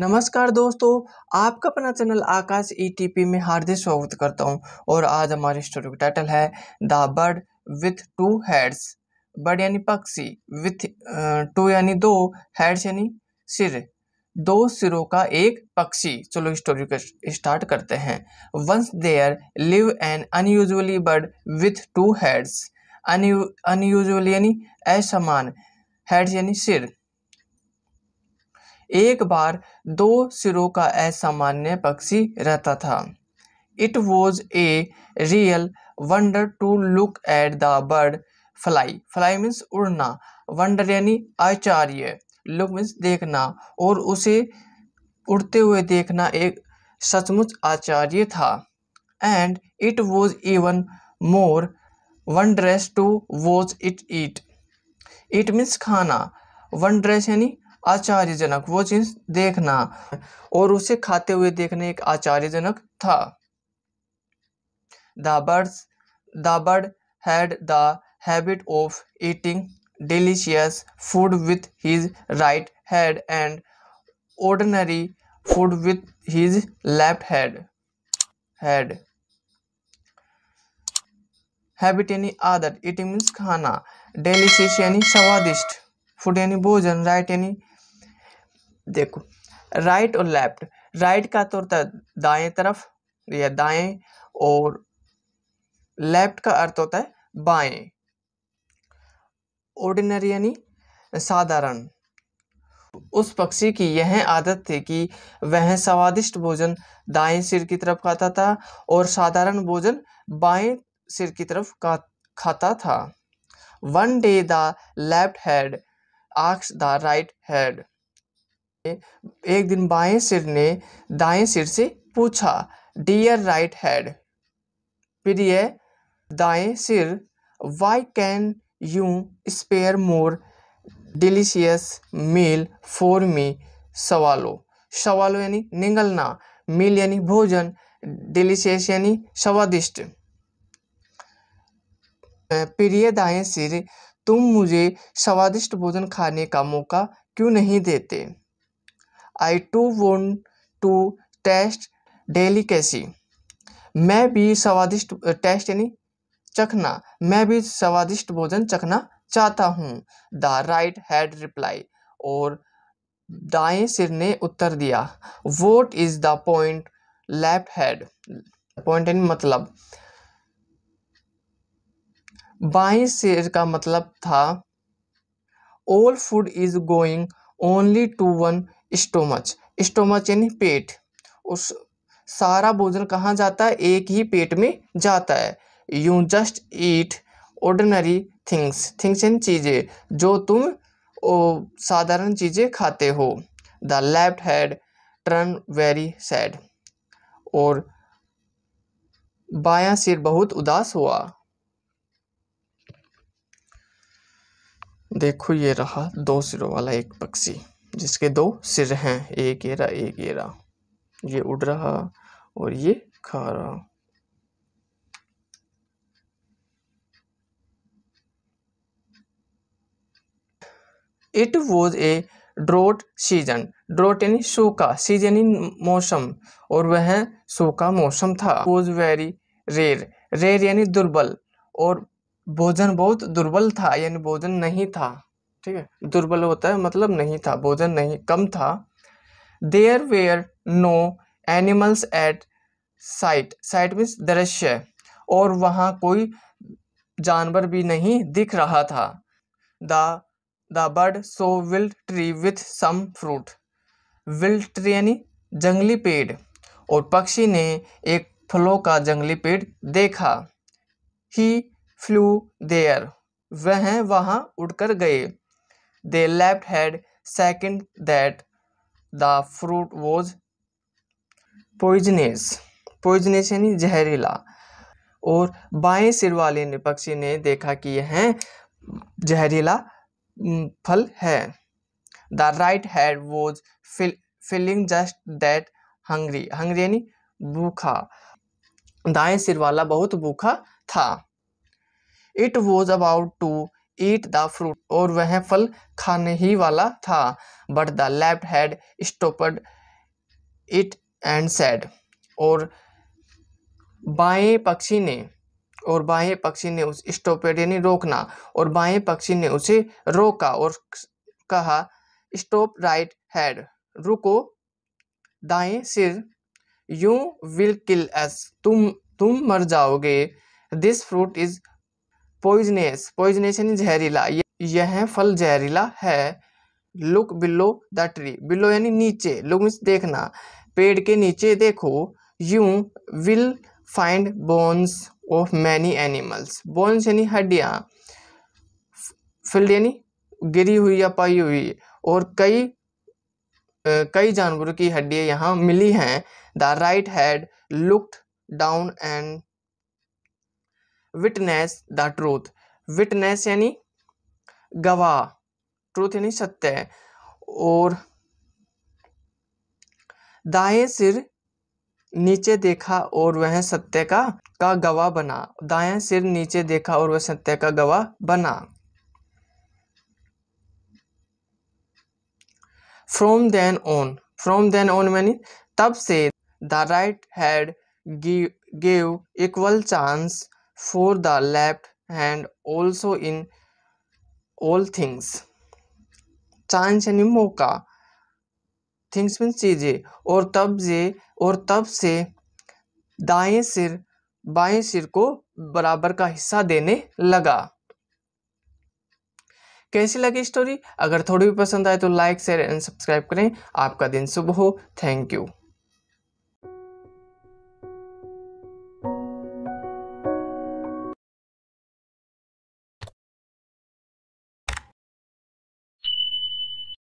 नमस्कार दोस्तों आपका अपना चैनल आकाश ईटीपी e में हार्दिक स्वागत करता हूं और आज हमारी स्टोरी का टाइटल है the bird with two heads bird यानी पक्षी विथ टू यानी दो हेड्स यानी सिर दो सिरों का एक पक्षी चलो स्टोरी का स्टार्ट करते हैं once there live an unusually bird with two heads unusually यानी असमान हेड्स यानी सिर एक बार दो सिरों का असामान्य पक्षी रहता था it was a real wonder to look at the bird fly fly means उड़ना वंडर यानी आचार्य लुक मीन्स देखना और उसे उड़ते हुए देखना एक सचमुच आचार्य था and it was even more wondrous to watch it eat it means खाना वन ड्रेस यानी आचार्यजनक वो चीज़ देखना और उसे खाते हुए देखने एक आचार्यजनक था दर्स दर्ड the bird had the habit of eating delicious food with his right head and ordinary food with his left head head habit यानी आदत eating मीन्स खाना डेलीशियस यानी स्वादिष्ट फूड यानी भोजन राइट यानी देखो राइट और लेफ्ट राइट का तो होता है दाएँ तरफ या दाएं और लेफ्ट का अर्थ होता है बाएं ऑर्डिनरी यानी साधारण उस पक्षी की यह आदत थी कि वह स्वादिष्ट भोजन दाएं सिर की तरफ खाता था और साधारण भोजन बाएं सिर की तरफ खाता था one day the left head asks the right head एक दिन बाएं सिर ने दाएं सिर से पूछा डियर राइट हैड प्रिय दाएं सिर why can you spare more delicious meal for me swallow swallow यानी निगलना मील यानी भोजन डिलीशियस यानी स्वादिष्ट प्रिय दाएं सिर तुम मुझे स्वादिष्ट भोजन खाने का मौका क्यों नहीं देते I too want to taste delicacy मैं भी स्वादिष्ट टेस्ट यानी चखना मैं भी स्वादिष्ट भोजन चखना चाहता हूँ द राइट हैड रिप्लाई और दाएं सिर ने उत्तर दिया what is the point left head pointed मतलब बाएं सिर का मतलब था all food is going only to one stomach stomach यानी पेट उस सारा भोजन कहाँ जाता है एक ही पेट में जाता है you just eat ordinary things things इन चीज़ें जो तुम ओ, साधारण चीज़ें खाते हो the left head turn very sad और बाया सिर बहुत उदास हुआ देखो ये रहा दो सिरों वाला एक पक्षी जिसके दो सिर हैं एक एरा एक एरा ये उड़ रहा और ये खा रहा it was a drought season drought यानी सूखा सीजन इन मौसम और वह सूखा मौसम था वॉज वेरी रेयर रेयर यानी दुर्बल और भोजन बहुत दुर्बल था यानी भोजन नहीं था ठीक है दुर्बल होता है मतलब नहीं था भोजन नहीं कम था there were no animals at sight sight means दृश्य और वहाँ कोई जानवर भी नहीं दिख रहा था the the bird saw wild tree with some fruit wild tree यानी जंगली पेड़ और पक्षी ने एक फलों का जंगली पेड़ देखा ही फ्लू देयर वह वहाँ उड़कर गए They left had second that the fruit was poisonous. poisonous यानी जहरीला और बाएं सिर वाले पक्षी ने देखा कि यह जहरीला फल है the right head was feeling just that hungry hungry यानी भूखा दाएं सिर वाला बहुत भूखा था it was about to eat the fruit और वह फल खाने ही वाला था but the left head stopped it and said और बाएं पक्षी ने और बाएं पक्षी ने उस स्टोपेड यानी रोकना और बाएं पक्षी ने उसे रोका और कहा स्टॉप राइट हैड रुको दाएं सिर यू विल किल एस तुम तुम मर जाओगे this fruit is poisonous poisonous यानी जहरीला यह, फल जहरीला है look below the tree below यानी नीचे लुक मीन्स देखना पेड़ के नीचे देखो you will find bones of many animals bones यानी हड्डियाँ फिल्ड यानी गिरी हुई या पाई हुई और कई कई जानवरों की हड्डियाँ यहाँ मिली हैं the right head looked down and witness the truth witness यानी गवाह ट्रूथ यानी सत्य है और दाएं सिर नीचे देखा और वह सत्य का का गवाह बना दाएं सिर नीचे देखा और वह सत्य का गवाह बना from then on from then on many तब से the right head give equal chance for the left hand also in all things chance यानी मौका थिंग्स मीन चीज़ें और तब से और तब से दाएं सिर बाएं सिर को बराबर का हिस्सा देने लगा कैसी लगी स्टोरी अगर थोड़ी भी पसंद आए तो लाइक शेयर एंड सब्सक्राइब करें आपका दिन शुभ हो थैंक यू